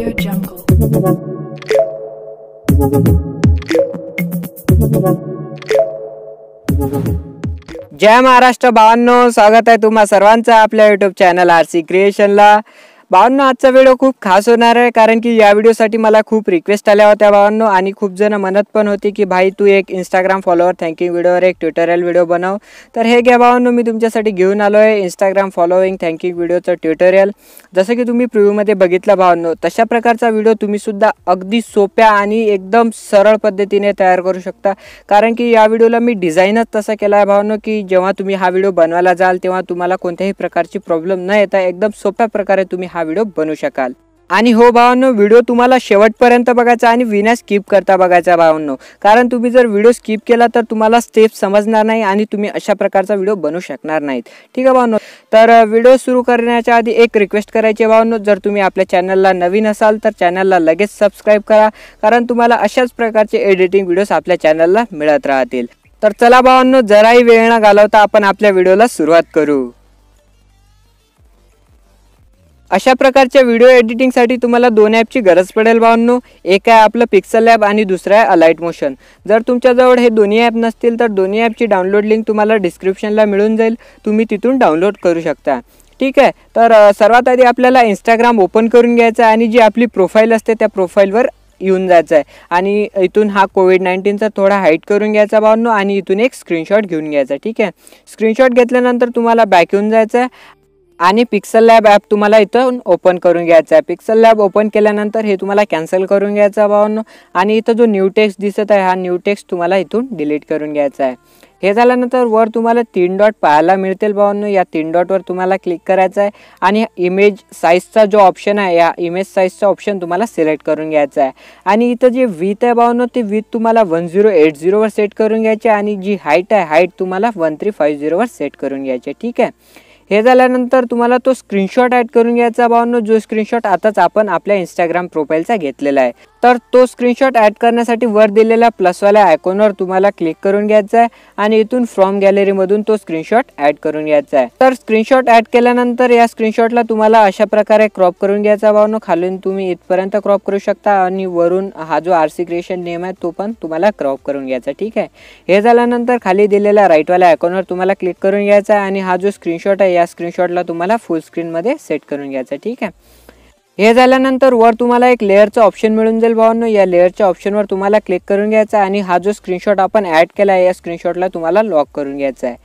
जय महाराष्ट्र भावांनो स्वागत आहे तुम्हा सर्वांचं आपल्या युट्यूब चॅनल आर सी क्रिएशनला भावांनो आजचा व्हिडिओ खूप खास होणार आहे कारण की या व्हिडिओसाठी मला खूप रिक्वेस्ट आल्या होत्या भावांनो आणि खूप जण मनत पण होती की भाई तू एक इंस्टाग्राम फॉलोअर थँकिंग व्हिडिओवर एक ट्विटरियल व्हिडिओ बनव तर हे घ्या भावांनो मी तुमच्यासाठी घेऊन आलो आहे इंस्टाग्राम फॉलोविंग थँकिंग व्हिडिओचं ट्युटोरियल जसं की तुम्ही प्रिव्ह्यूमध्ये बघितला भावांनो तशा प्रकारचा व्हिडिओ तुम्हीसुद्धा अगदी सोप्या आणि एकदम सरळ पद्धतीने तयार करू शकता कारण की या व्हिडिओला मी डिझाईनच तसा केला आहे भावांनो की जेव्हा तुम्ही हा व्हिडिओ बनवायला जाल तेव्हा तुम्हाला कोणत्याही प्रकारची प्रॉब्लेम न येता एकदम सोप्या प्रकारे तुम्ही हा हा व्हिडिओ बनवू शकाल आणि हो भावांनो व्हिडिओ तुम्हाला शेवटपर्यंत बघायचा आणि विना स्किप करता बघायचा भावांनो कारण तुम्ही जर व्हिडिओ स्किप केला तर तुम्हाला स्टेप समजणार नाही आणि तुम्ही अशा प्रकारचा व्हिडिओ बनवू शकणार नाहीत ठीक आहे भावांनो तर व्हिडिओ सुरू करण्याच्या आधी एक रिक्वेस्ट करायची भावांनो जर तुम्ही आपल्या चॅनलला नवीन असाल तर चॅनलला लगेच सबस्क्राईब करा कारण तुम्हाला अशाच प्रकारचे एडिटिंग व्हिडिओज आपल्या चॅनलला मिळत राहतील तर चला भावांनो जराही वेळ न घालवता आपण आपल्या व्हिडिओला सुरुवात करू अशा प्रकारच्या व्हिडिओ एडिटिंगसाठी तुम्हाला दोन ॲपची गरज पडेल बाबांनो एक आहे आपलं पिक्सल ॲप आणि दुसरं आहे अलाईट मोशन जर तुमच्याजवळ हे दोन्ही ॲप नसतील तर दोन्ही ॲपची डाउनलोड लिंक तुम्हाला डिस्क्रिप्शनला मिळून जाईल तुम्ही तिथून डाउनलोड करू शकता ठीक आहे तर सर्वात आधी आपल्याला इंस्टाग्राम ओपन करून घ्यायचं आहे आणि जी आपली प्रोफाईल असते त्या प्रोफाईलवर येऊन जायचं आहे आणि इथून हा कोविड नाईन्टीनचा थोडा हाईट करून घ्यायचा भावनो आणि इथून एक स्क्रीनशॉट घेऊन घ्यायचा ठीक आहे स्क्रीनशॉट घेतल्यानंतर तुम्हाला बॅक येऊन जायचं आहे आणि पिक्सल लॅब ॲप तुम्हाला इथं ओपन करून घ्यायचा आहे पिक्सल लॅब ओपन केल्यानंतर हे तुम्हाला कॅन्सल करून आहे भावांनो आणि इथं जो न्यू टेक्स्ट दिसत आहे हा न्यू टेक्स्ट तुम्हाला इथून डिलीट करून घ्यायचा आहे हे झाल्यानंतर वर तुम्हाला तीन डॉट पाहायला मिळतील बावन या तीन डॉटवर तुम्हाला क्लिक करायचं आहे आणि इमेज साईजचा जो ऑप्शन आहे या इमेज साईजचा ऑप्शन तुम्हाला सिलेक्ट करून घ्यायचा आहे आणि इथं जे विथ आहे भावांनो ते विथ तुम्हाला वन झिरो एट झिरोवर सेट करून घ्यायचे आणि जी हाईट आहे हाईट तुम्हाला वन थ्री फाईव्ह झिरोवर सेट करून घ्यायची ठीक आहे हे झाल्यानंतर तुम्हाला तो स्क्रीनशॉट ॲड करून घ्यायचा भावांनो जो स्क्रीनशॉट आताच आपण आपल्या इंस्टाग्राम प्रोफाईलचा घेतलेला आहे तर तो स्क्रीनशॉट ॲड करण्यासाठी वर दिलेल्या प्लसवाल्या आयकॉनवर तुम्हाला क्लिक करून घ्यायचा आहे आणि इथून फ्रॉम गॅलरीमधून तो स्क्रीनशॉट ॲड करून घ्यायचा आहे तर स्क्रीनशॉट ॲड केल्यानंतर या स्क्रीनशॉटला तुम्हाला अशा प्रकारे क्रॉप करून घ्यायचा भावनो खालून तुम्ही इथपर्यंत क्रॉप करू शकता आणि वरून हा जो आर क्रिएशन नेम आहे तो पण तुम्हाला क्रॉप करून घ्यायचा ठीक आहे हे झाल्यानंतर खाली दिलेल्या राईटवाल्या आयकॉनवर तुम्हाला क्लिक करून घ्यायचा आहे आणि हा जो स्क्रीनशॉट आहे या स्क्रीनशॉटला तुम्हाला फुल स्क्रीनमध्ये सेट करून घ्यायचा ठीक आहे हे झाल्यानंतर वर तुम्हाला एक लेअरचं ऑप्शन मिळून जाईल भावांनो या लेअरच्या ऑप्शनवर तुम्हाला क्लिक करून घ्यायचा आणि हा जो स्क्रीनशॉट आपण ॲड केला आहे या स्क्रीनशॉटला तुम्हाला लॉक करून घ्यायचा आहे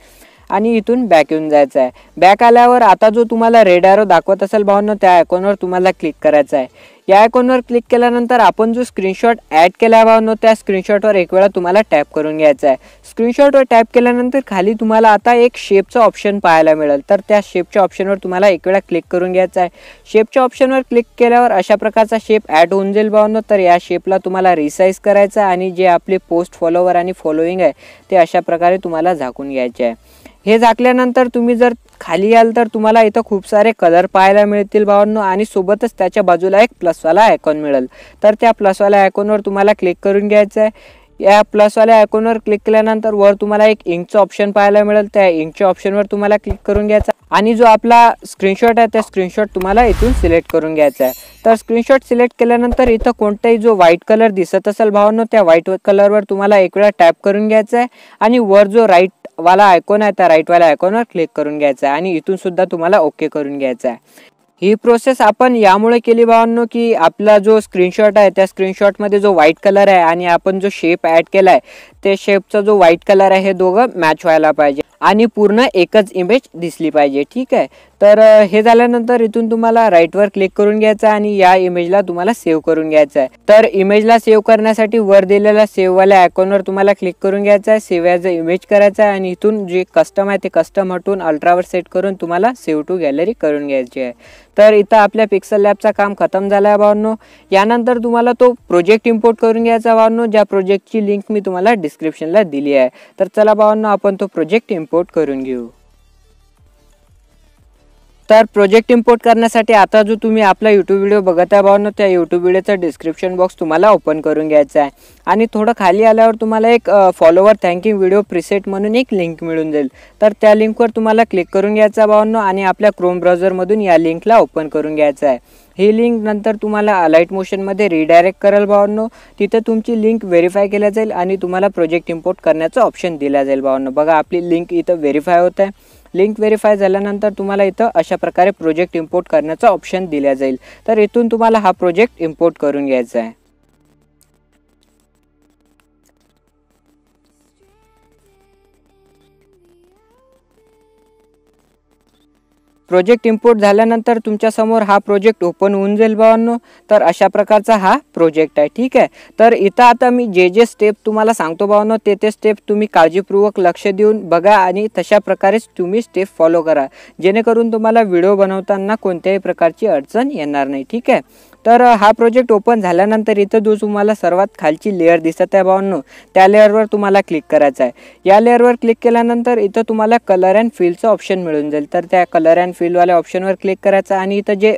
आणि इथून बॅक येऊन जायचं आहे बॅक आल्यावर आता जो तुम्हाला रेड ॲरो दाखवत असेल भावांनो त्या आयकॉनवर तुम्हाला क्लिक करायचा आहे या आयकॉनवर क्लिक केल्यानंतर आपण जो स्क्रीनशॉट ॲड केला भावनो त्या स्क्रीनशॉटवर एक वेळा तुम्हाला टॅप करून घ्यायचा आहे स्क्रीनशॉटवर टॅप केल्यानंतर खाली तुम्हाला आता एक शेपचा ऑप्शन पाहायला मिळेल तर त्या शेपच्या ऑप्शनवर तुम्हाला एक वेळा क्लिक करून घ्यायचा आहे शेपच्या ऑप्शनवर क्लिक केल्यावर अशा प्रकारचा शेप ॲड होऊन जाईल भावनो तर या शेपला तुम्हाला रिसाईज करायचा आणि जे आपले पोस्ट फॉलोवर आणि फॉलोईंग आहे ते अशा प्रकारे तुम्हाला झाकून घ्यायचे आहे हे झाकल्यानंतर तुम्ही जर खाली याल तर तुम्हाला इथं खूप सारे कलर पाहायला मिळतील भावांनो आणि सोबतच त्याच्या बाजूला एक प्लसवाला आयकॉन मिळेल तर त्या प्लसवाल्या आयकॉनवर तुम्हाला क्लिक करून घ्यायचं आहे या प्लसवाल्या आयकॉनवर क्लिक केल्यानंतर वर तुम्हाला एक इंकचं ऑप्शन पाहायला मिळेल त्या इंकच्या ऑप्शनवर तुम्हाला क्लिक करून घ्यायचा आणि जो आपला स्क्रीनशॉट आहे त्या स्क्रीनशॉट तुम्हाला इथून सिलेक्ट करून घ्यायचा आहे तर स्क्रीनशॉट सिलेक्ट केल्यानंतर इथं कोणताही जो व्हाईट कलर दिसत असेल भावांनो त्या व्हाईट कलरवर तुम्हाला एक वेळा टॅप करून घ्यायचा आहे आणि वर जो राईट वाला आयकॉन आहे त्या राईटवाल्या आयकॉनवर क्लिक करून घ्यायचा आहे आणि इथून सुद्धा तुम्हाला ओके करून घ्यायचा आहे ही प्रोसेस आपण यामुळे केली भावांनो की आपला जो स्क्रीनशॉट आहे त्या स्क्रीनशॉटमध्ये जो व्हाईट कलर आहे आणि आपण जो शेप ॲड केला आहे ते शेपचा जो व्हाईट कलर आहे हे दोघं मॅच व्हायला पाहिजे आणि पूर्ण एकच इमेज दिसली पाहिजे ठीक आहे तर हे झाल्यानंतर इथून तुम्हाला राईटवर क्लिक करून घ्यायचं आणि या इमेजला तुम्हाला सेव्ह करून घ्यायचं आहे तर इमेजला सेव्ह करण्यासाठी वर दिलेल्या सेव्हवाल्या आयकॉनवर तुम्हाला क्लिक करून घ्यायचं आहे सेव्ह ॲज अ इमेज करायचं आहे आणि इथून जे कस्टम आहे ते कस्टम हटून अल्ट्रावर सेट करून तुम्हाला सेव्ह टू गॅलरी करून घ्यायची आहे तर इथं आपल्या पिक्सल लॅबचा काम खतम झाला आहे भावनो यानंतर तुम्हाला तो प्रोजेक्ट इम्पोर्ट करून घ्यायचा भावनो ज्या प्रोजेक्टची लिंक मी तुम्हाला डिस्क्रिप्शनला दिली आहे तर चला बाबांनो आपण तो प्रोजेक्ट इम्पोर्ट करून घेऊ तर प्रोजेक्ट इम्पोर्ट करण्यासाठी आता जो तुम्ही आपला यूट्यूब व्हिडिओ बघत आहे त्या यूट्यूब व्हिडिओचा डिस्क्रिप्शन बॉक्स तुम्हाला ओपन करून घ्यायचा आहे आणि थोडं खाली आल्यावर तुम्हाला एक फॉलोवर थँकिंग व्हिडिओ प्रिसेट म्हणून एक लिंक मिळून जाईल तर त्या लिंकवर तुम्हाला क्लिक करून घ्यायचा भावनो आणि आपल्या क्रोम ब्राउझरमधून या लिंकला ओपन करून घ्यायचं आहे ही लिंक नंतर तुम्हाला अलाईट मोशनमध्ये रिडायरेक्ट करेल भावनो तिथं तुमची लिंक व्हेरीफाय केल्या जाईल आणि तुम्हाला प्रोजेक्ट इम्पोर्ट करण्याचं ऑप्शन दिला जाईल भावनो बघा आपली लिंक इथं व्हेरीफाय होत आहे लिंक व्हेरीफाय झाल्यानंतर तुम्हाला इथं अशा प्रकारे प्रोजेक्ट इम्पोर्ट करण्याचा ऑप्शन दिल्या जाईल तर इथून तुम्हाला हा प्रोजेक्ट इम्पोर्ट करून घ्यायचा आहे प्रोजेक्ट इम्पोर्ट झाल्यानंतर तुमच्यासमोर हा प्रोजेक्ट ओपन होऊन जाईल बाबांनो तर अशा प्रकारचा हा प्रोजेक्ट आहे ठीक आहे तर इथं आता मी जे जे स्टेप तुम्हाला सांगतो बाबांनो ते ते स्टेप तुम्ही काळजीपूर्वक लक्ष देऊन बघा आणि तशा प्रकारेच तुम्ही स्टेप फॉलो करा जेणेकरून तुम्हाला व्हिडिओ बनवताना कोणत्याही प्रकारची अडचण येणार नाही ठीक आहे तर हा प्रोजेक्ट ओपन झाल्यानंतर इथं जो तुम्हाला सर्वात खालची लेअर दिसत आहे भावांनो त्या लेअरवर तुम्हाला क्लिक करायचं आहे या लेअरवर क्लिक केल्यानंतर इथं तुम्हाला कलर अँड फील्डचं ऑप्शन मिळून जाईल तर त्या कलर अँड फील्डवाल्या ऑप्शनवर क्लिक करायचं आणि इथं जे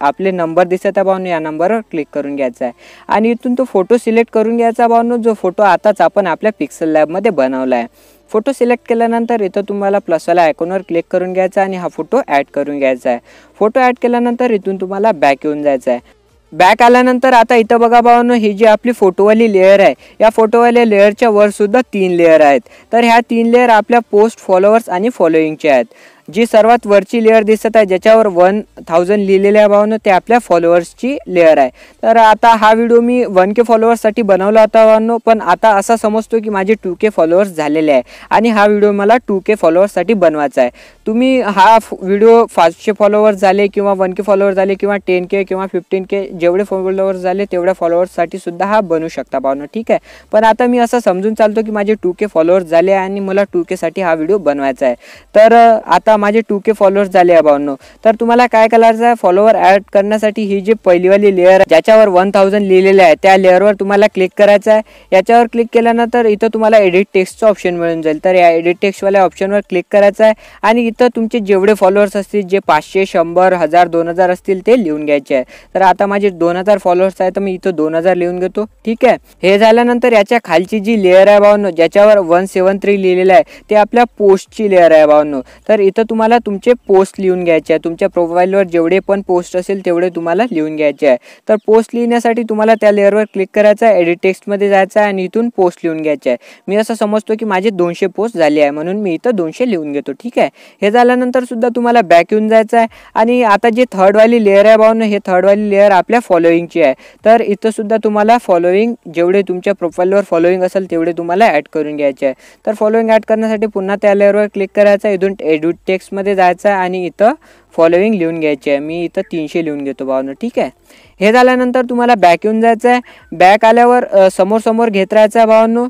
आपले नंबर दिसत आहे भावांनो या नंबरवर क्लिक करून घ्यायचा आहे आणि इथून तो फोटो सिलेक्ट करून घ्यायचा भावांनो जो फोटो आताच आपण आपल्या पिक्सल लॅबमध्ये बनवला आहे फोटो सिलेक्ट केल्यानंतर इथं तुम्हाला प्लसवाला आयकॉनवर क्लिक करून घ्यायचा आणि हा फोटो ॲड करून घ्यायचा आहे फोटो ॲड केल्यानंतर इथून तुम्हाला बॅक येऊन जायचा आहे बॅक आल्यानंतर आता इथं बघा भावांनो ही जी आपली फोटोवाली लेअर आहे या फोटोवाली लेअरच्या वर सुद्धा तीन लेअर आहेत तर ह्या तीन लेअर आपल्या पोस्ट फॉलोअर्स आणि फॉलोईंगच्या आहेत जी सर्वात वरची लेअर दिसत आहे ज्याच्यावर वन थाउजंड आहे भावनं ते आपल्या फॉलोअर्सची लेअर आहे तर आता हा व्हिडिओ मी वन के फॉलोअर्ससाठी बनवला होता भावनो पण आता असा समजतो की माझे टू के फॉलोअर्स झालेले आहे आणि हा व्हिडिओ मला टू के फॉलोअर्ससाठी बनवायचा आहे तुम्ही हा व्हिडिओ फास्टचे फॉलोअर्स झाले किंवा वन के फॉलोअर्स झाले किंवा टेन के किंवा फिफ्टीन के जेवढे फॉलोअर्स झाले तेवढ्या फॉलोअर्ससाठी सुद्धा हा बनू शकता भावना ठीक आहे पण आता मी असं समजून चालतो की माझे टू के फॉलोअर्स झाले आणि मला टू केसाठी हा व्हिडिओ बनवायचा आहे तर आता माझे टू के फॉलोअर्स झाले आहे अबावनो तर तुम्हाला काय कलरचा फॉलोअर ऍड करण्यासाठी ही जी पहिलीवाली लेअर आहे ज्याच्यावर वन थाउजंड लिहिलेले आहे त्या लेअरवर तुम्हाला क्लिक करायचं आहे याच्यावर क्लिक केल्यानंतर इथं तुम्हाला एडिट टेक्स्टचं ऑप्शन मिळून जाईल तर या एडिट टेक्स्टवाल्या ऑप्शनवर क्लिक करायचं आहे आणि इथं तुमचे जेवढे फॉलोअर्स असतील जे पाचशे शंभर हजार दोन हजार असतील ते लिहून घ्यायचे आहे तर आता माझे दोन हजार फॉलोअर्स आहे तर मी इथं दोन हजार लिहून घेतो ठीक आहे हे झाल्यानंतर याच्या खालची जी लेअर आहे भावनो ज्याच्यावर वन सेवन थ्री लिहिलेलं आहे ते आपल्या पोस्टची लेअर आहे भावनो तर इथं तुम्हाला तुमचे पोस्ट लिहून घ्यायचे आहे तुमच्या प्रोफाईलवर जेवढे पण पोस्ट असेल तेवढे तुम्हाला लिहून घ्यायचे आहे तर पोस्ट लिहिण्यासाठी तुम्हाला त्या लेअरवर क्लिक करायचं आहे एडिट टेक्स्टमध्ये जायचं आहे आणि इथून पोस्ट लिहून घ्यायचे आहे मी असं समजतो की माझे दोनशे पोस्ट झाले आहे म्हणून मी इथं दोनशे लिहून घेतो ठीक आहे हे झाल्यानंतर सुद्धा तुम्हाला बॅक येऊन जायचं आहे आणि आता जे थर्डवाली लेअर आहे भाऊन हे थर्डवाली लेअर आपल्या फॉलोईंगची आहे तर इथं सुद्धा तुम्हाला फॉलोईंग जेवढे तुमच्या प्रोफाईलवर फॉलोईंग असेल तेवढे तुम्हाला ॲड करून घ्यायचे आहे तर फॉलोईंग ॲड करण्यासाठी पुन्हा त्या लेअरवर क्लिक करायचं आहे इथून एडिट टेक्स्टमध्ये जायचं आहे आणि इथं फॉलोईंग लिहून घ्यायची आहे मी इथं तीनशे लिहून ठीक है हे झाल्यानंतर तुम्हाला बैक येऊन जायचं आहे बॅक समोर समोर घेत राहायचं आहे भावांनो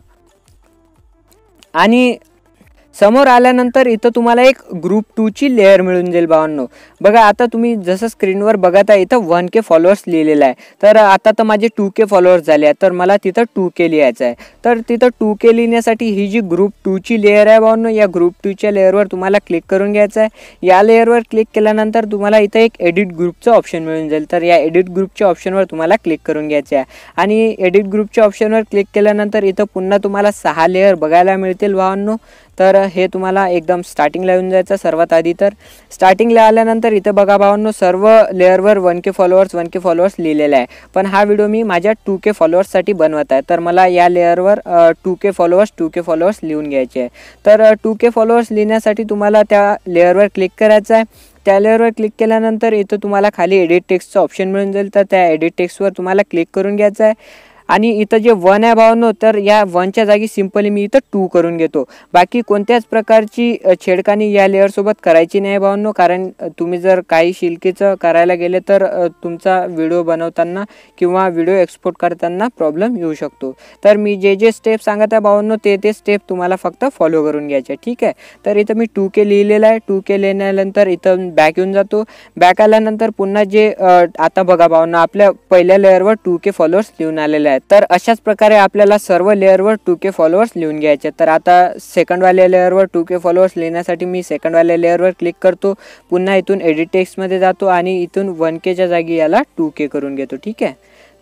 समोर आल्यानंतर इथं तुम्हाला एक ग्रुप टूची लेअर मिळून जाईल बावन्नो बघा आता तुम्ही जसं स्क्रीनवर बघत आहे इथं वन के फॉलोअर्स लिहिलेला आहे तर आता तर माझे टू के फॉलोअर्स झाले आहेत तर मला तिथं टू के लिहायचं आहे तर तिथं टू के लिहिण्यासाठी ही जी ग्रुप टूची लेअर आहे बावन्नो या ग्रुप टूच्या लेअरवर तुम्हाला क्लिक करून घ्यायचं आहे या लेअरवर क्लिक केल्यानंतर तुम्हाला इथं एक एडिट ग्रुपचं ऑप्शन मिळून जाईल तर या एडिट ग्रुपच्या ऑप्शनवर तुम्हाला क्लिक करून घ्यायचं आहे आणि एडिट ग्रुपच्या ऑप्शनवर क्लिक केल्यानंतर इथं पुन्हा तुम्हाला सहा लेअर बघायला मिळतील भावांनो तर हे तुम्हाला एकदम स्टार्टिंगला येऊन जायचं सर्वात आधी तर स्टार्टिंगला आल्यानंतर इथं बघा भावांनो सर्व लेअरवर one K followers one K followers लिहिलेला आहे पण हा व्हिडिओ मी माझ्या टू के फॉलोअर्ससाठी बनवत आहे तर मला या लेअरवर two K followers two K followers लिहून घ्यायचे आहे तर टू के फॉलोअर्स लिहिण्यासाठी तुम्हाला त्या लेअरवर क्लिक करायचं आहे त्या लेअरवर क्लिक केल्यानंतर इथं तुम्हाला खाली एडिट टेक्स्टचं ऑप्शन मिळून जाईल तर त्या एडिट टेक्स्टवर तुम्हाला क्लिक करून घ्यायचं आहे आणि इथं जे वन आहे भावांनो तर या वनच्या जागी सिम्पली मी इथं टू करून घेतो बाकी कोणत्याच प्रकारची छेडखानी या लेअरसोबत करायची नाही भावांनो कारण तुम्ही जर काही शिल्कीचं करायला गेले तर तुमचा व्हिडिओ बनवताना किंवा व्हिडिओ एक्सपोर्ट करताना प्रॉब्लेम येऊ शकतो तर मी जे जे स्टेप सांगत आहे भावांनो ते ते स्टेप तुम्हाला फक्त फॉलो करून घ्यायचे ठीक आहे तर इथं मी टू के लिहिलेलं आहे टू के लिहिल्यानंतर इथं बॅक येऊन जातो बॅक आल्यानंतर पुन्हा जे आता बघा भावांनो आपल्या पहिल्या लेअरवर टू के फॉलोअर्स लिहून आलेले आहेत तर अशाच प्रकारे आपल्याला सर्व लेअरवर टू के फॉलोअर्स लिहून घ्यायचे तर आता सेकंडवाल्या लेअरवर टू के फॉलोअर्स लिहिण्यासाठी मी सेकंडवाल्या लेअरवर क्लिक करतो पुन्हा इथून एडिट टेक्स्टमध्ये जातो आणि इथून वन केच्या जागी याला टू के करून घेतो ठीक आहे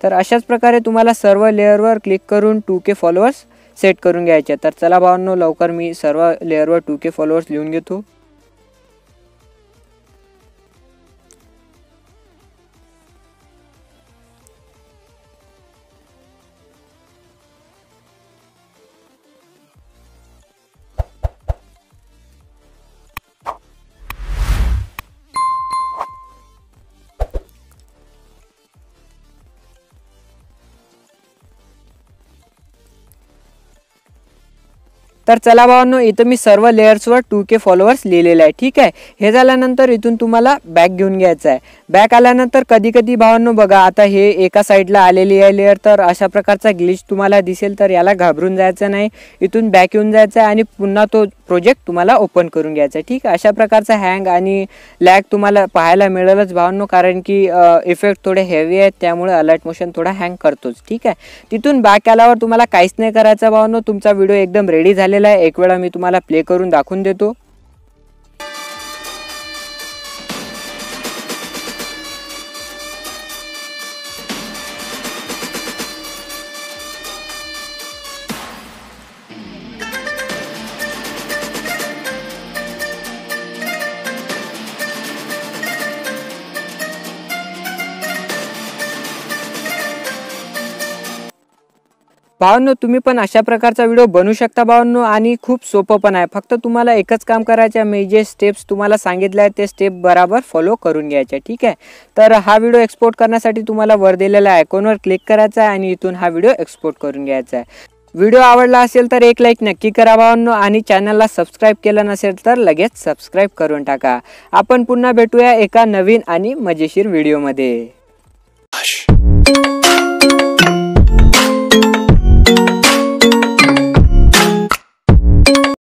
तर अशाच प्रकारे तुम्हाला सर्व लेअरवर क्लिक करून टू के फॉलोअर्स सेट करून घ्यायचे तर चला भावांनो लवकर मी सर्व लेअरवर टू के फॉलोअर्स लिहून घेतो तर चला भावांनो इथं मी सर्व लेअर्सवर टू के फॉलोअर्स लिहिलेलं आहे ठीक आहे हे झाल्यानंतर इथून तुम्हाला बॅक घेऊन घ्यायचं आहे बॅक आल्यानंतर कधी कधी भावांनो बघा आता हे एका साईडला आलेली आहे लेअर तर अशा प्रकारचा ग्लिच तुम्हाला दिसेल तर याला घाबरून जायचं नाही इथून बॅक येऊन जायचं आहे आणि पुन्हा तो प्रोजेक्ट तुम्हाला ओपन करून घ्यायचा आहे ठीक आहे अशा प्रकारचा हँग आणि लॅग तुम्हाला पाहायला मिळेलच भावांनो कारण की इफेक्ट थोडे हेवी आहेत त्यामुळे अलर्ट मोशन थोडा हँग करतोच ठीक आहे तिथून बॅक आल्यावर तुम्हाला काहीच नाही करायचं भावांनो तुमचा व्हिडिओ एकदम रेडी झाले दिलेला आहे एक वेळा मी तुम्हाला प्ले करून दाखवून देतो भावांनो तुम्ही पण अशा प्रकारचा व्हिडिओ बनवू शकता भावांनो आणि खूप सोपं पण आहे फक्त तुम्हाला एकच काम करायचं आहे मी जे स्टेप्स तुम्हाला सांगितले आहे ते स्टेप बराबर फॉलो करून घ्यायचे ठीक आहे तर हा व्हिडिओ एक्सपोर्ट करण्यासाठी तुम्हाला वर दिलेल्या आयकॉनवर क्लिक करायचा आहे आणि इथून हा व्हिडिओ एक्सपोर्ट करून घ्यायचा आहे व्हिडिओ आवडला असेल तर एक लाईक नक्की करा भावांनो आणि चॅनलला सबस्क्राईब केलं नसेल तर लगेच सबस्क्राईब करून टाका आपण पुन्हा भेटूया एका नवीन आणि मजेशीर व्हिडिओमध्ये